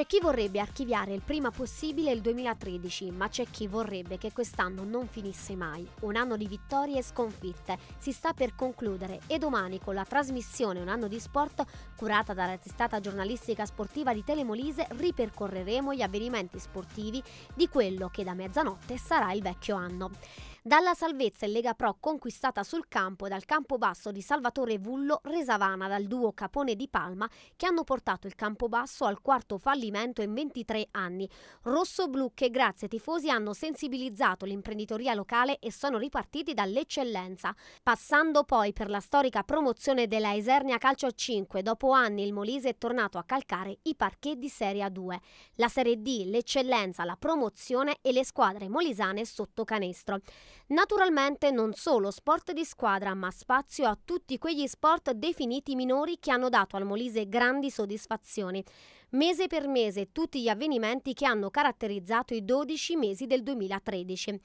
C'è chi vorrebbe archiviare il prima possibile il 2013, ma c'è chi vorrebbe che quest'anno non finisse mai. Un anno di vittorie e sconfitte si sta per concludere e domani con la trasmissione Un anno di sport, curata dalla testata giornalistica sportiva di Telemolise, ripercorreremo gli avvenimenti sportivi di quello che da mezzanotte sarà il vecchio anno. Dalla salvezza in Lega Pro conquistata sul campo e dal campobasso di Salvatore Vullo resa vana dal duo Capone di Palma che hanno portato il campobasso al quarto fallimento in 23 anni. Rosso-blu che grazie ai tifosi hanno sensibilizzato l'imprenditoria locale e sono ripartiti dall'eccellenza. Passando poi per la storica promozione della Esernia Calcio 5, dopo anni il Molise è tornato a calcare i parchetti di Serie A2. La Serie D, l'eccellenza, la promozione e le squadre molisane sotto canestro. Naturalmente non solo sport di squadra, ma spazio a tutti quegli sport definiti minori che hanno dato al Molise grandi soddisfazioni. Mese per mese tutti gli avvenimenti che hanno caratterizzato i 12 mesi del 2013.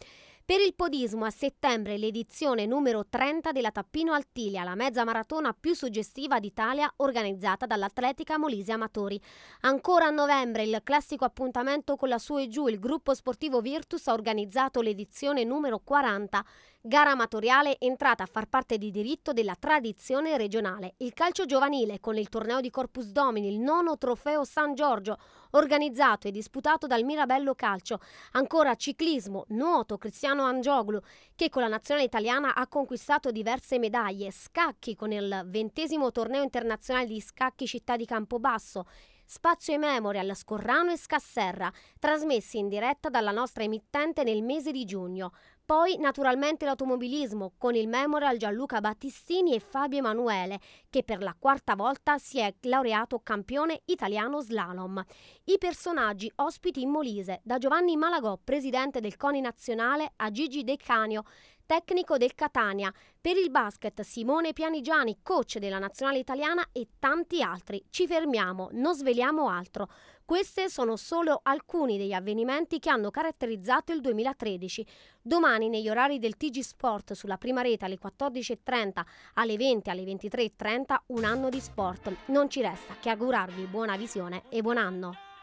Per il podismo a settembre l'edizione numero 30 della Tappino Altilia, la mezza maratona più suggestiva d'Italia organizzata dall'Atletica Molise Amatori. Ancora a novembre il classico appuntamento con la sua e giù, il gruppo sportivo Virtus ha organizzato l'edizione numero 40, gara amatoriale entrata a far parte di diritto della tradizione regionale. Il calcio giovanile con il torneo di Corpus Domini, il nono trofeo San Giorgio, organizzato e disputato dal Mirabello Calcio. Ancora ciclismo, nuoto, cristiano Cristiano Angioglu, che con la nazionale italiana ha conquistato diverse medaglie, scacchi con il ventesimo torneo internazionale di scacchi città di Campobasso Spazio e Memorial Scorrano e Scasserra, trasmessi in diretta dalla nostra emittente nel mese di giugno. Poi naturalmente l'automobilismo con il Memorial Gianluca Battistini e Fabio Emanuele, che per la quarta volta si è laureato campione italiano slalom. I personaggi ospiti in Molise, da Giovanni Malagò, presidente del CONI nazionale, a Gigi De Canio, tecnico del Catania, per il basket Simone Pianigiani, coach della nazionale italiana e tanti altri. Ci fermiamo, non sveliamo altro. Queste sono solo alcuni degli avvenimenti che hanno caratterizzato il 2013. Domani negli orari del TG Sport sulla prima rete alle 14.30, alle 20, alle 23.30 un anno di sport. Non ci resta che augurarvi buona visione e buon anno.